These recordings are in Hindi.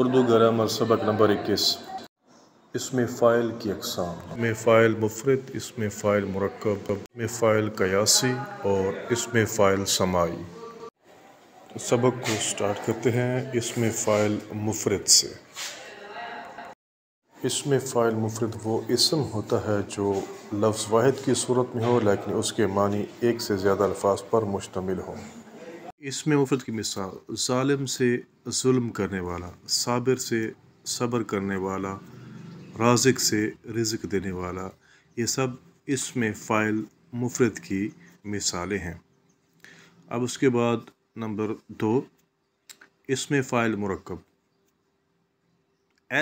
उर्दू ग्रामर सबक नंबर इक्कीस इसमें फ़ाइल की अकसाम में फ़ाइल मुफरत इसमें फ़ाइल मरकब में फ़ाइल कयासी और इसमें फ़ाइल समाई सबक को स्टार्ट करते हैं इसमें फ़ाइल मुफरत से इसमें फ़ाइल मुफरत वो इसम होता है जो लफ्ज़ वाहिद की सूरत में हो लेकिन उसके मानी एक से ज़्यादा अल्फाज पर मुश्तमिल हों इसमें मुफरत की मिसाल ालम से म करने वाला साबिर से सब्र करने वाला राजिक से रिज़क देने वाला ये सब इसमें फ़ाइल मुफरत की मिसालें हैं अब उसके बाद नंबर दो इसमें फ़ाइल मरकब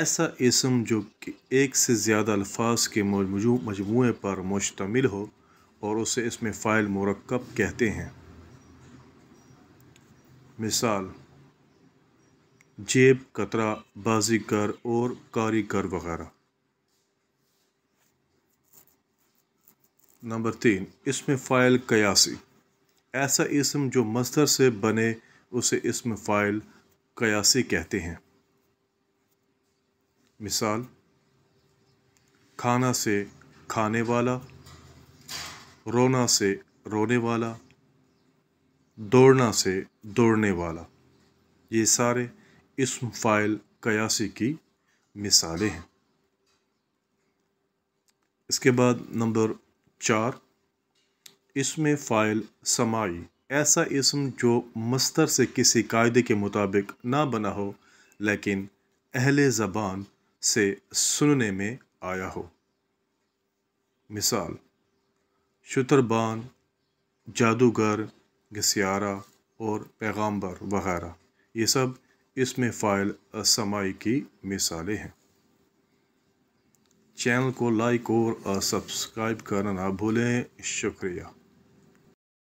ऐसा इसम जो कि एक से ज़्यादा अल्फाज के मजमू पर मुश्तमिल हो और उसे इसमें फ़ाइल मरकब कहते हैं मिसाल जेब कतरा बाजीगर और कारीगर वगैरह नंबर तीन इसमें फ़ाइल कयासी ऐसा इसम जो मस्तर से बने उसे इसम फ़ाइल कयासी कहते हैं मिसाल खाना से खाने वाला रोना से रोने वाला दौड़ना से दौड़ने वाला ये सारे इसम फ़ाइल कयासी की मिसालें हैं इसके बाद नंबर चार इसमें फ़ाइल समाई ऐसा इसम जो मस्तर से किसी कायदे के मुताबिक ना बना हो लेकिन अहले ज़बान से सुनने में आया हो मिसाल शुतरबान जादूगर घसीारा और पैगाम्बर वगैरह ये सब इसमें फ़ाइल असमाई की मिसालें हैं चैनल को लाइक और सब्सक्राइब करना ना भूलें शुक्रिया